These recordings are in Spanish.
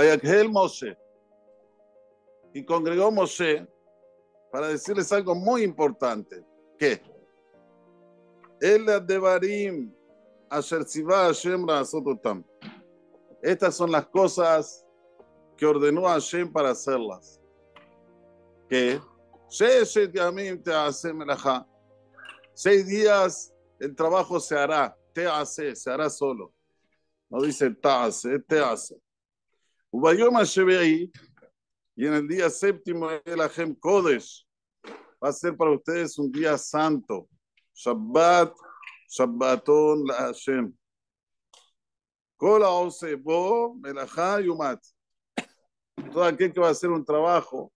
el Moshe. Y congregó Moshe para decirles algo muy importante. ¿Qué? El Devarim Estas son las cosas que ordenó Hashem para hacerlas. Que seis días el trabajo se hará, te hace, se hará solo. No dice te hace, te hace y en el día séptimo el Ajem Kodesh va a ser para ustedes un día santo. Shabbat, Shabbaton la Hashem. Kol bo yumat. Todo aquel que va a hacer un trabajo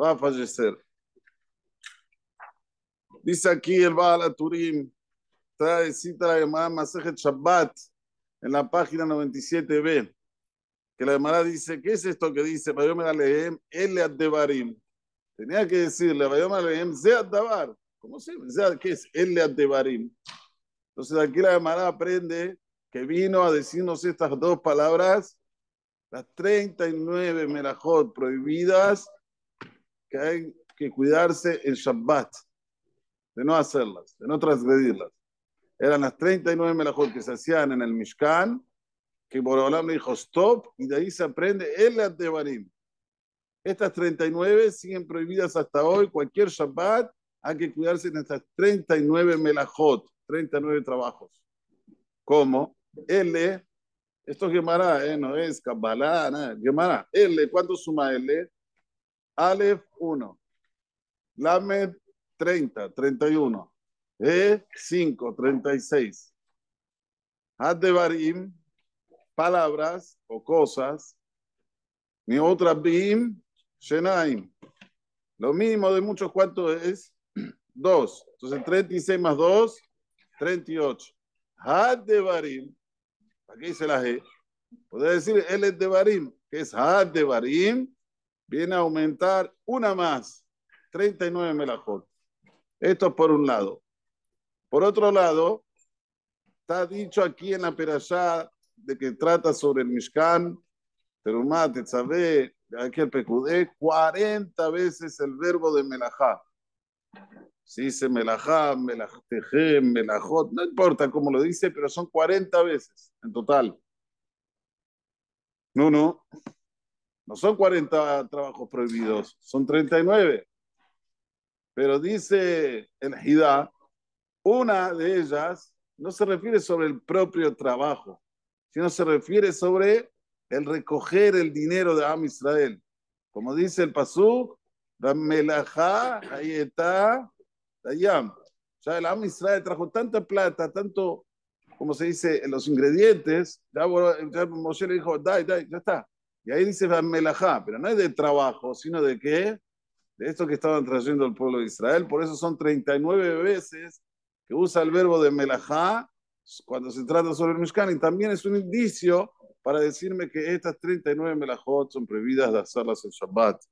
va a fallecer. Dice aquí el Baal Aturim, trae cita la llamada Shabbat en la página 97b que la Gemara dice, ¿qué es esto que dice? Tenía que decirle, Dabar. ¿Cómo se llama? ¿Qué es Devarim. Entonces aquí la Gemara aprende que vino a decirnos estas dos palabras, las 39 melajot prohibidas que hay que cuidarse en Shabbat, de no hacerlas, de no transgredirlas. Eran las 39 melajot que se hacían en el Mishkan, que Borolam le dijo stop y de ahí se aprende el Atebarim. Estas 39 siguen prohibidas hasta hoy. Cualquier Shabbat hay que cuidarse en estas 39 melajot, 39 trabajos. Como L, esto es Gemara, eh, no es Kabbalah, nada. L, ¿cuánto suma L? Alef 1, Lamed 30, 31, E 5, 36, Adebarim palabras o cosas, ni otras bim, shenaim. Lo mínimo de muchos cuantos es 2. Entonces 36 más 2, 38. Had de barim, aquí dice la G, Puede decir él es de barim, que es Had de barim, viene a aumentar una más, 39 melajot. Esto es por un lado. Por otro lado, está dicho aquí en la perashá de que trata sobre el Mishkan, Terumá, Tetzabé, aquel Pecudé, 40 veces el verbo de Melajá. Si dice Melajá, Melajteje, Melajot, no importa cómo lo dice, pero son 40 veces en total. No, no, no son 40 trabajos prohibidos, son 39. Pero dice el Hidá, una de ellas no se refiere sobre el propio trabajo, sino se refiere sobre el recoger el dinero de Am Israel. Como dice el Pasuk, ahí está, Ya el Am Israel trajo tanta plata, tanto, como se dice, los ingredientes. Ya, Moshe le dijo, dai, dai, ya está. Y ahí dice melajá pero no es de trabajo, sino de qué? De esto que estaban trayendo el pueblo de Israel. Por eso son 39 veces que usa el verbo de Melajá cuando se trata sobre el Mishkan, y también es un indicio para decirme que estas 39 melajot son prohibidas de hacerlas en Shabbat.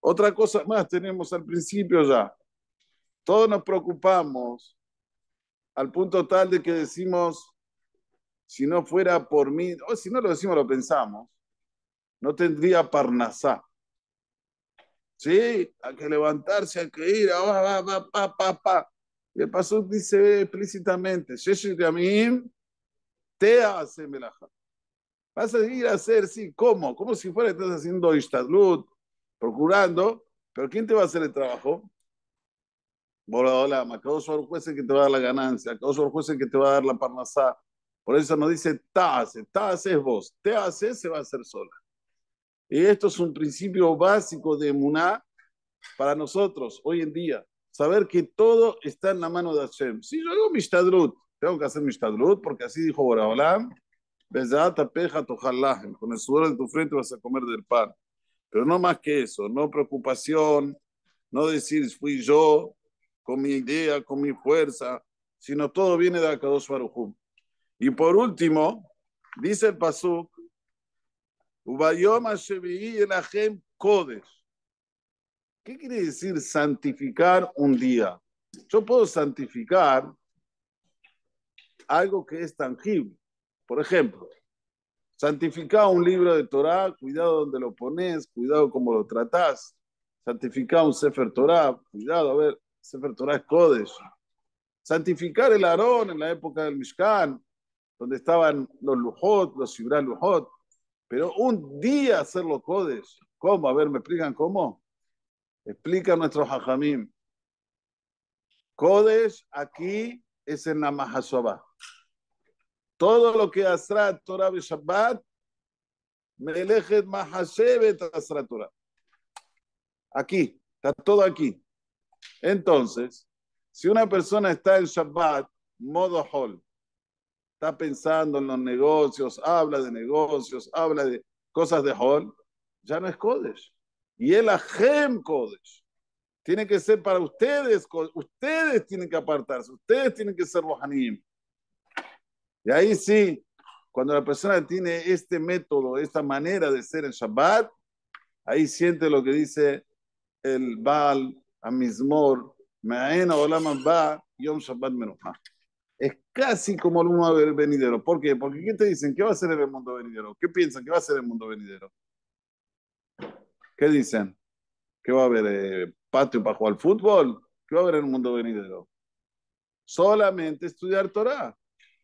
Otra cosa más tenemos al principio ya. Todos nos preocupamos al punto tal de que decimos, si no fuera por mí, o si no lo decimos, lo pensamos, no tendría Parnasá. Sí, hay que levantarse, hay que ir, ah, va, va, va, pa, pa, pa. Y el Pasuk dice explícitamente, te hace melaja. Vas a ir a hacer, sí, ¿cómo? Como si fuera estás haciendo istadlut, procurando, pero ¿quién te va a hacer el trabajo? Hola, hola, Macaos juez que te va a dar la ganancia, Macaos juez que te va a dar la parnasá. Por eso nos dice, Te hace es vos, te hace, se va a hacer sola. Y esto es un principio básico de Muná para nosotros hoy en día saber que todo está en la mano de Hashem. Si yo hago mi tengo que hacer mi porque así dijo Boraholam, con el sudor de tu frente vas a comer del pan. Pero no más que eso, no preocupación, no decir fui yo, con mi idea, con mi fuerza, sino todo viene de Akadosh Baruj Y por último, dice el Pasuk, Ubayom en Hashem Kodesh. ¿Qué quiere decir santificar un día? Yo puedo santificar algo que es tangible. Por ejemplo, santificar un libro de Torah, cuidado donde lo pones, cuidado cómo lo tratás. Santificar un Sefer Torah, cuidado, a ver, Sefer Torah es Kodesh. Santificar el Aarón en la época del Mishkan, donde estaban los Lujot, los Sibral Lujot. Pero un día hacerlo Kodesh. ¿Cómo? A ver, ¿me explican cómo? Explica nuestro Jajamim. Kodesh aquí es en la Todo lo que Asrat Torah y Shabbat, Melejet Mahashevet Asrat Torah. Aquí, está todo aquí. Entonces, si una persona está en Shabbat, modo hol está pensando en los negocios, habla de negocios, habla de cosas de hol, ya no es Kodesh. Y el Ajem Kodesh tiene que ser para ustedes, ustedes tienen que apartarse, ustedes tienen que ser hanim. Y ahí sí, cuando la persona tiene este método, esta manera de ser en Shabbat, ahí siente lo que dice el Baal Amizmor, Ma'ena Olam Ba Yom Shabbat Menuha. Es casi como el mundo venidero. ¿Por qué? Porque ¿qué te dicen? ¿Qué va a ser el mundo venidero? ¿Qué piensan? ¿Qué va a ser el mundo venidero? ¿Qué dicen? ¿Qué va a haber patio para jugar fútbol? ¿Qué va a haber en el mundo venidero? Solamente estudiar Torah.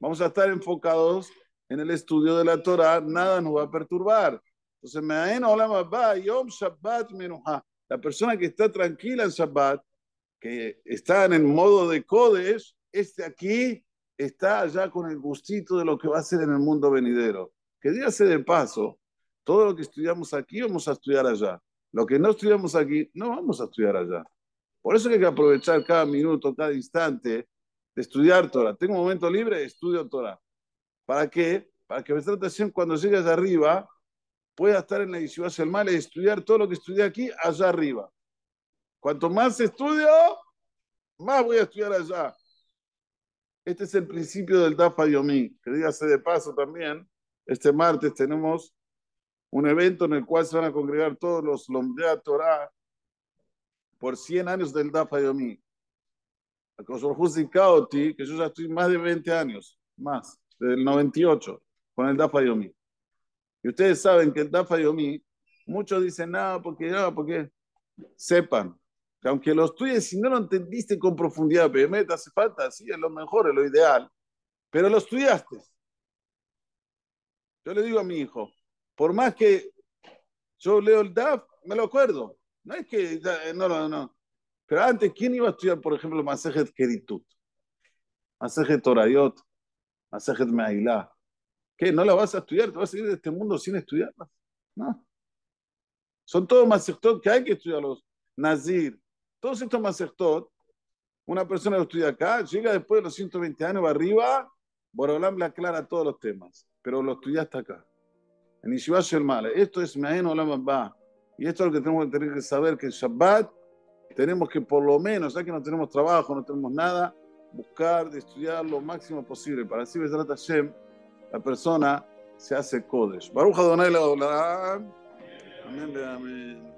Vamos a estar enfocados en el estudio de la Torah, nada nos va a perturbar. Entonces, La persona que está tranquila en Shabbat, que está en el modo de Kodesh, este aquí está allá con el gustito de lo que va a ser en el mundo venidero. Que dígase de paso, todo lo que estudiamos aquí vamos a estudiar allá. Lo que no estudiamos aquí, no vamos a estudiar allá. Por eso hay que aprovechar cada minuto, cada instante de estudiar Torah. Tengo un momento libre, estudio Torah. ¿Para qué? Para que nuestra atención cuando allá arriba pueda estar en la Yeshiva mal y estudiar todo lo que estudié aquí allá arriba. Cuanto más estudio, más voy a estudiar allá. Este es el principio del Dafa Yomi. Quería hacer de paso también, este martes tenemos un evento en el cual se van a congregar todos los Lombea Torah por 100 años del Dafa Yomi. A Kaoti, que yo ya estoy más de 20 años, más, desde el 98, con el Dafa Yomi. Y ustedes saben que el Dafa Yomi, muchos dicen nada ah, porque ya, ah, porque sepan que aunque lo estudies, si no lo entendiste con profundidad, pero pues, te hace falta, sí, es lo mejor, es lo ideal, pero lo estudiaste. Yo le digo a mi hijo, por más que yo leo el DAF, me lo acuerdo. No es que, eh, no, no, no. Pero antes, ¿quién iba a estudiar, por ejemplo, Masejet Keritut? Masejet Torayot, Masejet Meailá. ¿Qué? ¿No la vas a estudiar? ¿Te vas a ir de este mundo sin estudiarla? No. Son todos Masejtot que hay que estudiarlos. Nazir. Todos estos Masejtot, una persona que estudia acá, llega después de los 120 años va arriba, Borolam le aclara todos los temas, pero lo hasta acá. En Esto es la Olam Y esto es lo que tenemos que tener que saber, que en Shabbat tenemos que por lo menos, ya que no tenemos trabajo, no tenemos nada, buscar de estudiar lo máximo posible. Para así rata Hashem, la persona se hace Kodesh. Baruch Adonai la Amén, amén.